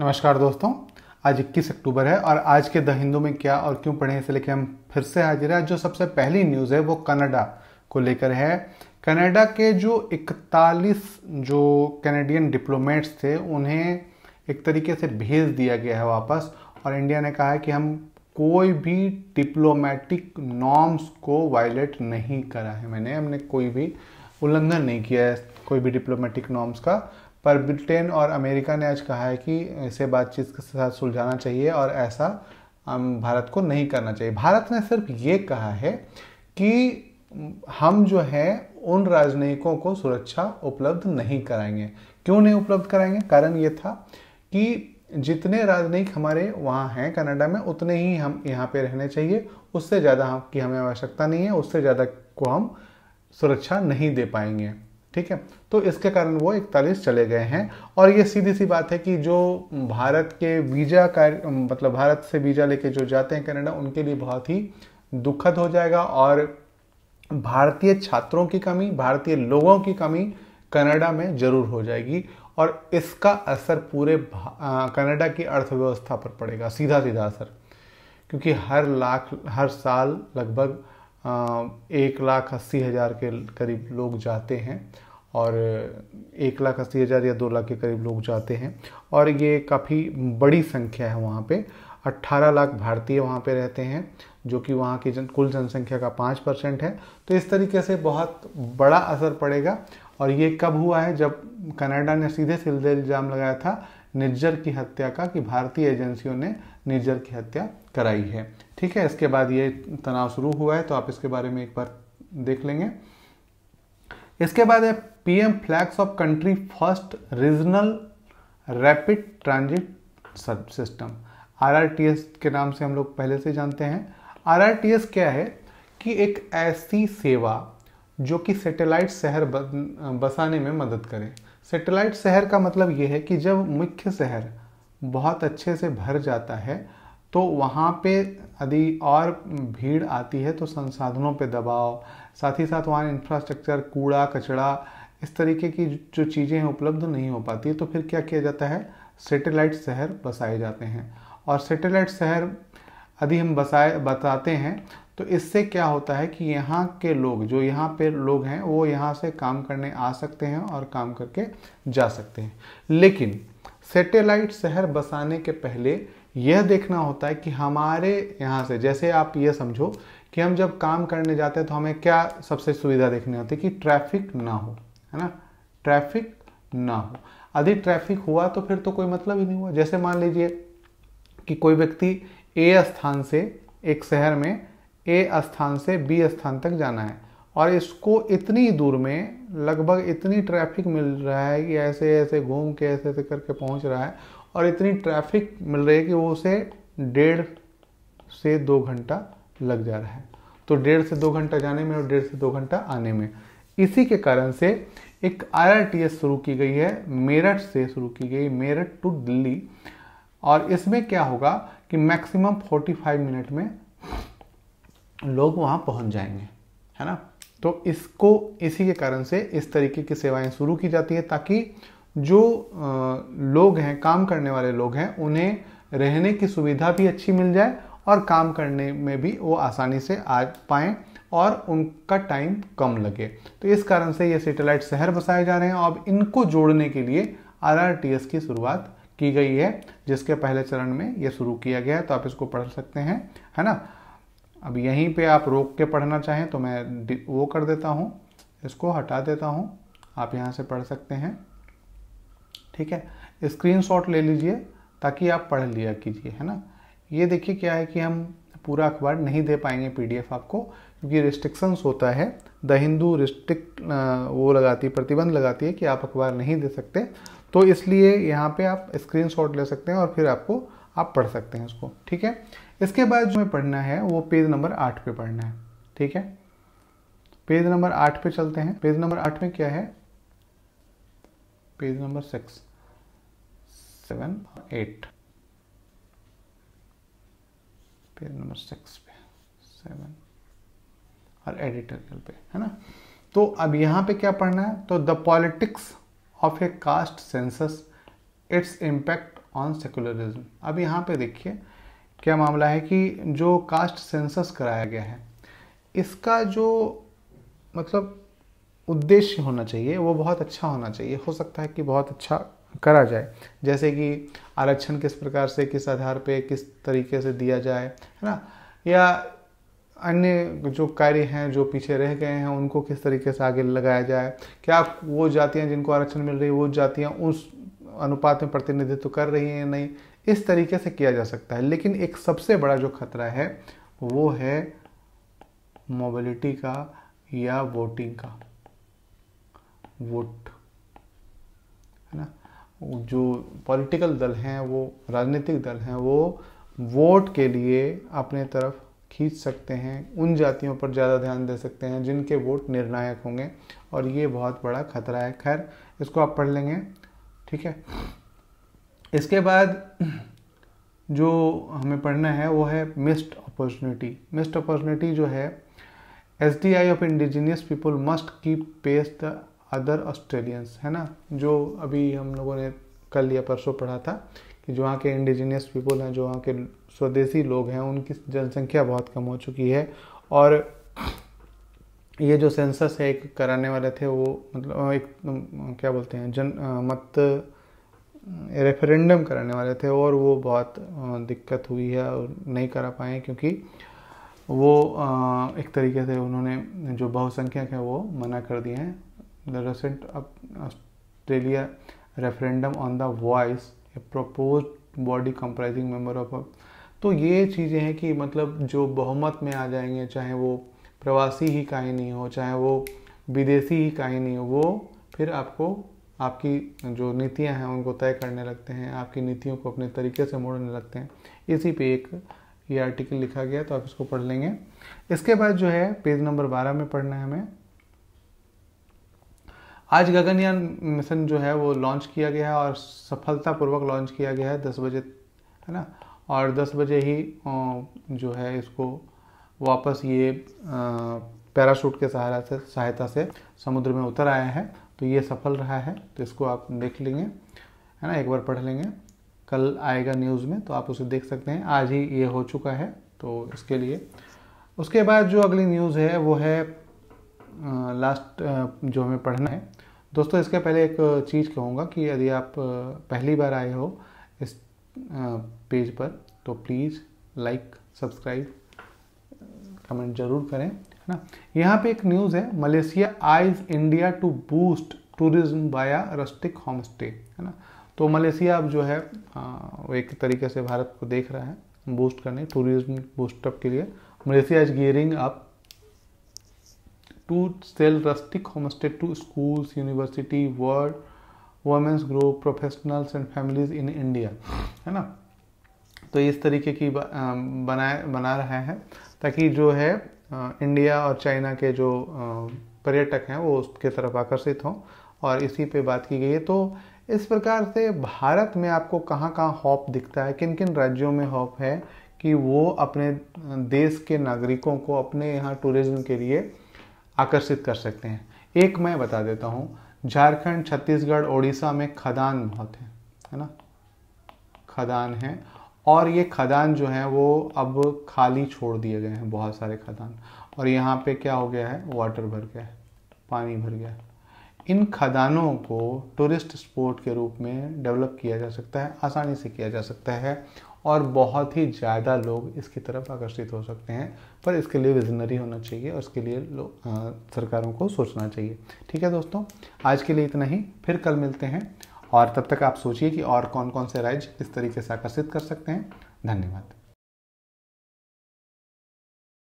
नमस्कार दोस्तों आज 21 अक्टूबर है और आज के द हिंदू में क्या और क्यों पढ़े इसे लेके हम फिर से हाजिर है जो सबसे पहली न्यूज़ है वो कनाडा को लेकर है कनाडा के जो 41 जो कैनेडियन डिप्लोमेट्स थे उन्हें एक तरीके से भेज दिया गया है वापस और इंडिया ने कहा है कि हम कोई भी डिप्लोमेटिक नॉर्म्स को वायलेट नहीं करा है मैंने हमने कोई भी उल्लंघन नहीं किया है कोई भी डिप्लोमेटिक नॉर्म्स का पर ब्रिटेन और अमेरिका ने आज कहा है कि इसे बातचीत के साथ सुलझाना चाहिए और ऐसा भारत को नहीं करना चाहिए भारत ने सिर्फ ये कहा है कि हम जो हैं उन राजनयिकों को सुरक्षा उपलब्ध नहीं कराएंगे क्यों नहीं उपलब्ध कराएंगे कारण ये था कि जितने राजनयिक हमारे वहाँ हैं कनाडा में उतने ही हम यहाँ पे रहने चाहिए उससे ज़्यादा की हमें आवश्यकता नहीं है उससे ज़्यादा को हम सुरक्षा नहीं दे पाएंगे ठीक है तो इसके कारण वो इकतालीस चले गए हैं और ये सीधी सी बात है कि जो भारत के वीज़ा का मतलब भारत से वीज़ा लेके जो जाते हैं कनाडा उनके लिए बहुत ही दुखद हो जाएगा और भारतीय छात्रों की कमी भारतीय लोगों की कमी कनाडा में ज़रूर हो जाएगी और इसका असर पूरे कनाडा की अर्थव्यवस्था पर पड़ेगा सीधा सीधा असर क्योंकि हर लाख हर साल लगभग एक लाख अस्सी हज़ार के करीब लोग जाते हैं और एक लाख अस्सी हज़ार या दो लाख के करीब लोग जाते हैं और ये काफ़ी बड़ी संख्या है वहाँ पे 18 लाख भारतीय वहाँ पे रहते हैं जो कि वहाँ की जन कुल जनसंख्या का पाँच परसेंट है तो इस तरीके से बहुत बड़ा असर पड़ेगा और ये कब हुआ है जब कनाडा ने सीधे सीधे इल्ज़ाम लगाया था निज्जर की हत्या का कि भारतीय एजेंसियों ने निज्जर की हत्या कराई है ठीक है इसके बाद ये तनाव शुरू हुआ है तो आप इसके बारे में एक बार देख लेंगे इसके बाद है PM flags off country first regional rapid transit system RRTS के नाम से हम लोग पहले से जानते हैं आरआरटीएस क्या है कि एक ऐसी सेवा जो कि सैटेलाइट शहर बसाने में मदद करे सैटेलाइट शहर का मतलब यह है कि जब मुख्य शहर बहुत अच्छे से भर जाता है तो वहाँ पे यदि और भीड़ आती है तो संसाधनों पे दबाव साथ ही साथ वहाँ इंफ्रास्ट्रक्चर कूड़ा कचड़ा इस तरीके की जो चीज़ें हैं उपलब्ध नहीं हो पाती तो फिर क्या किया जाता है सेटेलाइट शहर बसाए जाते हैं और सेटेलाइट शहर यदि हम बसाए बताते हैं तो इससे क्या होता है कि यहाँ के लोग जो यहाँ पे लोग हैं वो यहाँ से काम करने आ सकते हैं और काम करके जा सकते हैं लेकिन सेटेलाइट शहर बसाने के पहले यह देखना होता है कि हमारे यहाँ से जैसे आप ये समझो कि हम जब काम करने जाते हैं तो हमें क्या सबसे सुविधा देखनी होती है कि ट्रैफिक ना हो है ना ट्रैफिक ना हो यदि ट्रैफिक हुआ तो फिर तो कोई मतलब ही नहीं हुआ जैसे मान लीजिए कि कोई व्यक्ति ए स्थान से एक शहर में ए स्थान से बी स्थान तक जाना है और इसको इतनी दूर में लगभग इतनी ट्रैफिक मिल रहा है कि ऐसे ऐसे घूम के ऐसे ऐसे करके पहुंच रहा है और इतनी ट्रैफिक मिल रही है कि वो उसे डेढ़ से दो घंटा लग जा रहा है तो डेढ़ से दो घंटा जाने में और डेढ़ से दो घंटा आने में इसी के कारण से एक आईआरटीएस शुरू की गई है मेरठ से शुरू की गई मेरठ टू दिल्ली और इसमें क्या होगा कि मैक्सिमम 45 मिनट में लोग वहां पहुंच जाएंगे है ना तो इसको इसी के कारण से इस तरीके की सेवाएं शुरू की जाती है ताकि जो लोग हैं काम करने वाले लोग हैं उन्हें रहने की सुविधा भी अच्छी मिल जाए और काम करने में भी वो आसानी से आ पाएँ और उनका टाइम कम लगे तो इस कारण से ये सेटेलाइट शहर बसाए जा रहे हैं अब इनको जोड़ने के लिए आर की शुरुआत की गई है जिसके पहले चरण में ये शुरू किया गया है तो आप इसको पढ़ सकते हैं है ना अब यहीं पे आप रोक के पढ़ना चाहें तो मैं वो कर देता हूँ इसको हटा देता हूँ आप यहाँ से पढ़ सकते हैं ठीक है स्क्रीनशॉट ले लीजिए ताकि आप पढ़ लिया कीजिए है ना ये देखिए क्या है कि हम पूरा अखबार नहीं दे पाएंगे पीडीएफ आपको क्योंकि रिस्ट्रिक्शंस होता है द हिंदू रिस्ट्रिक्ट वो लगाती है प्रतिबंध लगाती है कि आप अखबार नहीं दे सकते तो इसलिए यहाँ पे आप शॉट ले सकते हैं और फिर आपको आप पढ़ सकते हैं उसको ठीक है इसके बाद जो हमें पढ़ना है वो पेज नंबर आठ पे पढ़ना है ठीक है पेज नंबर आठ पे चलते हैं पेज नंबर आठ में क्या है page number six seven eight page number six पे सेवन और एडिटोरियल पे है ना तो अब यहाँ पे क्या पढ़ना है तो the politics of a caste census it's impact on secularism अब यहाँ पे देखिए क्या मामला है कि जो कास्ट सेंसस कराया गया है इसका जो मतलब उद्देश्य होना चाहिए वो बहुत अच्छा होना चाहिए हो सकता है कि बहुत अच्छा करा जाए जैसे कि आरक्षण किस प्रकार से किस आधार पे किस तरीके से दिया जाए है ना या अन्य जो कार्य हैं जो पीछे रह गए हैं उनको किस तरीके से आगे लगाया जाए क्या वो जातियाँ जिनको आरक्षण मिल रही है वो जातियाँ उस अनुपात में प्रतिनिधित्व कर रही हैं या नहीं इस तरीके से किया जा सकता है लेकिन एक सबसे बड़ा जो खतरा है वो है मोबिलिटी का या वोटिंग का वोट है ना जो पॉलिटिकल दल हैं वो राजनीतिक दल हैं वो वोट के लिए अपने तरफ खींच सकते हैं उन जातियों पर ज़्यादा ध्यान दे सकते हैं जिनके वोट निर्णायक होंगे और ये बहुत बड़ा खतरा है खैर इसको आप पढ़ लेंगे ठीक है इसके बाद जो हमें पढ़ना है वो है मिस्ड अपॉर्चुनिटी मिस्ड अपॉर्चुनिटी जो है S D I of indigenous people must keep pace the other Australians है ना जो अभी हम लोगों ने कल या परसों पढ़ा था कि जो वहाँ के इंडिजीनियस पीपल हैं जो वहाँ के स्वदेशी लोग हैं उनकी जनसंख्या बहुत कम हो चुकी है और ये जो सेंसस है एक कराने वाले थे वो मतलब एक क्या बोलते हैं जन मत रेफरेंडम कराने वाले थे और वो बहुत दिक्कत हुई है और नहीं करा पाए क्योंकि वो एक तरीके से उन्होंने जो बहुसंख्यक है वो मना कर दिए हैं recent Australia referendum on the voice a propose body comprising member of तो ये चीज़ें हैं कि मतलब जो बहुमत में आ जाएंगे चाहे वो प्रवासी ही नहीं हो चाहे वो विदेशी ही नहीं हो वो फिर आपको आपकी जो नीतियां हैं उनको तय करने लगते हैं आपकी नीतियों को अपने तरीके से मोड़ने लगते हैं इसी पे एक ये आर्टिकल लिखा गया तो आप इसको पढ़ लेंगे इसके बाद जो है पेज नंबर बारह में पढ़ना है हमें आज गगनयान मिशन जो है वो लॉन्च किया गया है और सफलतापूर्वक लॉन्च किया गया है दस बजे है ना और 10 बजे ही जो है इसको वापस ये पैराशूट के सहारा से सहायता से समुद्र में उतर आया है तो ये सफल रहा है तो इसको आप देख लेंगे है ना एक बार पढ़ लेंगे कल आएगा न्यूज़ में तो आप उसे देख सकते हैं आज ही ये हो चुका है तो इसके लिए उसके बाद जो अगली न्यूज़ है वो है लास्ट जो हमें पढ़ना है दोस्तों इसके पहले एक चीज़ कहूँगा कि यदि आप पहली बार आए हो पेज पर तो प्लीज़ लाइक सब्सक्राइब कमेंट जरूर करें है ना यहाँ पे एक न्यूज़ है Malaysia eyes India to boost tourism via rustic home stay है ना तो मलेशिया अब जो है आ, एक तरीके से भारत को देख रहा है बूस्ट करने टूरिज्म बूस्टअप के लिए Malaysia is gearing up to sell rustic home stay to schools university world women's group professionals and families in India है ना तो इस तरीके की बनाए बना रहा है ताकि जो है इंडिया और चाइना के जो पर्यटक हैं वो उसके तरफ आकर्षित हों और इसी पे बात की गई है तो इस प्रकार से भारत में आपको कहाँ कहाँ हॉप दिखता है किन किन राज्यों में हॉप है कि वो अपने देश के नागरिकों को अपने यहाँ टूरिज्म के लिए आकर्षित कर सकते हैं एक मैं बता देता हूँ झारखंड छत्तीसगढ़ उड़ीसा में खदान बहुत है है ना खदान है और ये खदान जो है वो अब खाली छोड़ दिए गए हैं बहुत सारे खदान और यहाँ पे क्या हो गया है वाटर भर गया है पानी भर गया है इन खदानों को टूरिस्ट स्पॉट के रूप में डेवलप किया जा सकता है आसानी से किया जा सकता है और बहुत ही ज़्यादा लोग इसकी तरफ आकर्षित हो सकते हैं पर इसके लिए विजनरी होना चाहिए और इसके लिए लोग सरकारों को सोचना चाहिए ठीक है दोस्तों आज के लिए इतना ही फिर कल मिलते हैं और तब तक आप सोचिए कि और कौन कौन से राज्य इस तरीके से आकर्षित कर सकते हैं धन्यवाद